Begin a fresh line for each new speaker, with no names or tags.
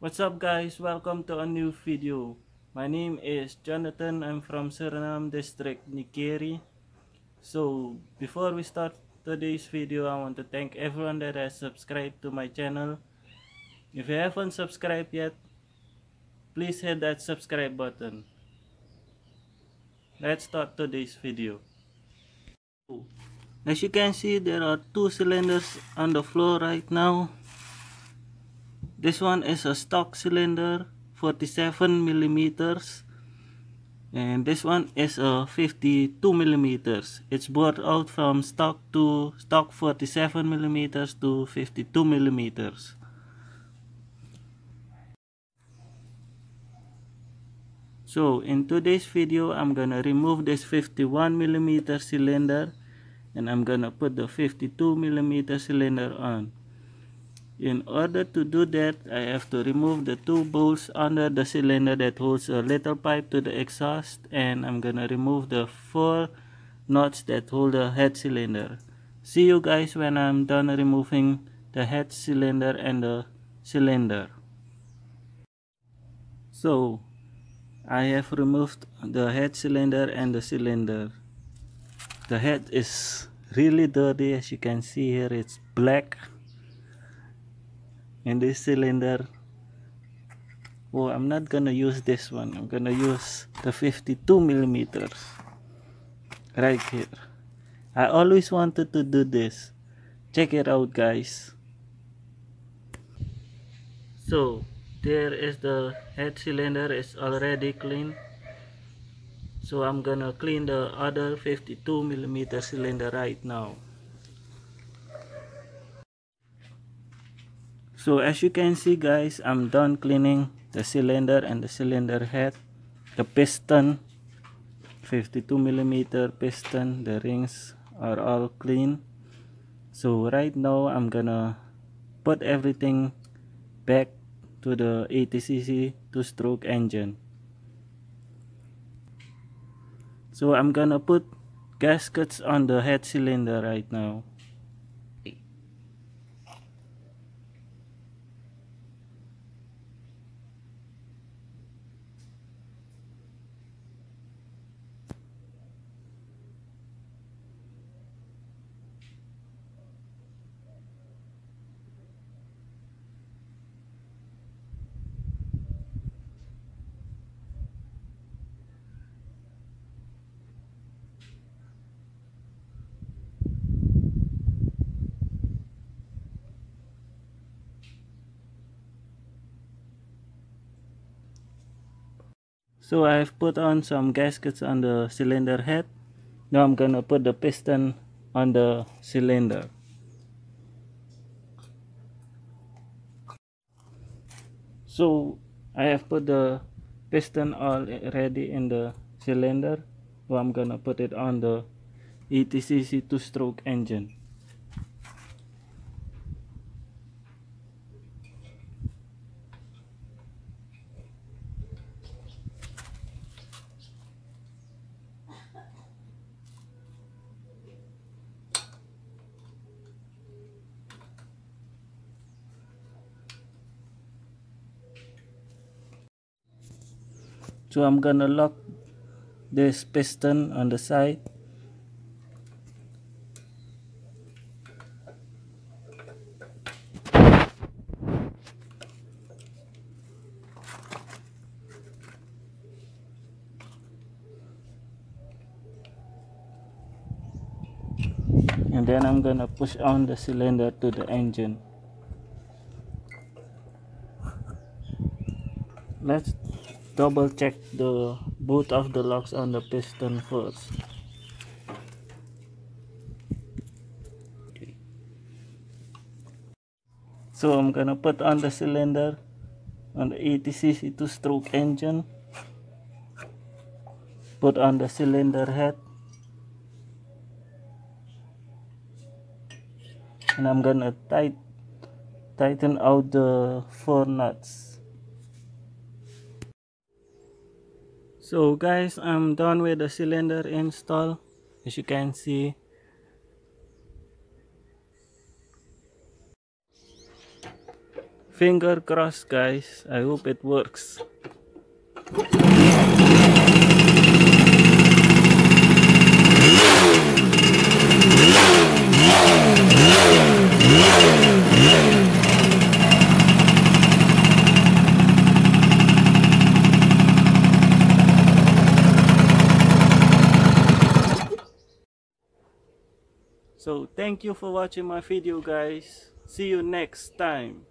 What's up guys? Welcome to a new video. My name is Jonathan. I'm from Suriname District, Nikeri. So, before we start today's video, I want to thank everyone that has subscribed to my channel. If you haven't subscribed yet, please hit that subscribe button. Let's start today's video. As you can see, there are two cylinders on the floor right now this one is a stock cylinder 47 millimeters and this one is a 52 millimeters it's bought out from stock to stock 47 millimeters to 52 millimeters so in today's video i'm gonna remove this 51 millimeter cylinder and i'm gonna put the 52 millimeter cylinder on in order to do that, I have to remove the two bolts under the cylinder that holds a little pipe to the exhaust and I'm gonna remove the four knots that hold the head cylinder. See you guys when I'm done removing the head cylinder and the cylinder. So, I have removed the head cylinder and the cylinder. The head is really dirty as you can see here, it's black and this cylinder oh I'm not gonna use this one I'm gonna use the 52 millimeters right here I always wanted to do this check it out guys so there is the head cylinder is already clean so I'm gonna clean the other 52 millimeter cylinder right now so as you can see guys i'm done cleaning the cylinder and the cylinder head the piston 52 millimeter piston the rings are all clean so right now i'm gonna put everything back to the 80cc two stroke engine so i'm gonna put gaskets on the head cylinder right now so I've put on some gaskets on the cylinder head now I'm gonna put the piston on the cylinder so I have put the piston already in the cylinder Now I'm gonna put it on the ETCC two-stroke engine so I'm gonna lock this piston on the side and then I'm gonna push on the cylinder to the engine let's double check the both of the locks on the piston first so I'm gonna put on the cylinder on the 80cc 2 stroke engine put on the cylinder head and I'm gonna tight tighten out the four nuts so guys i'm done with the cylinder install as you can see finger crossed guys i hope it works so thank you for watching my video guys see you next time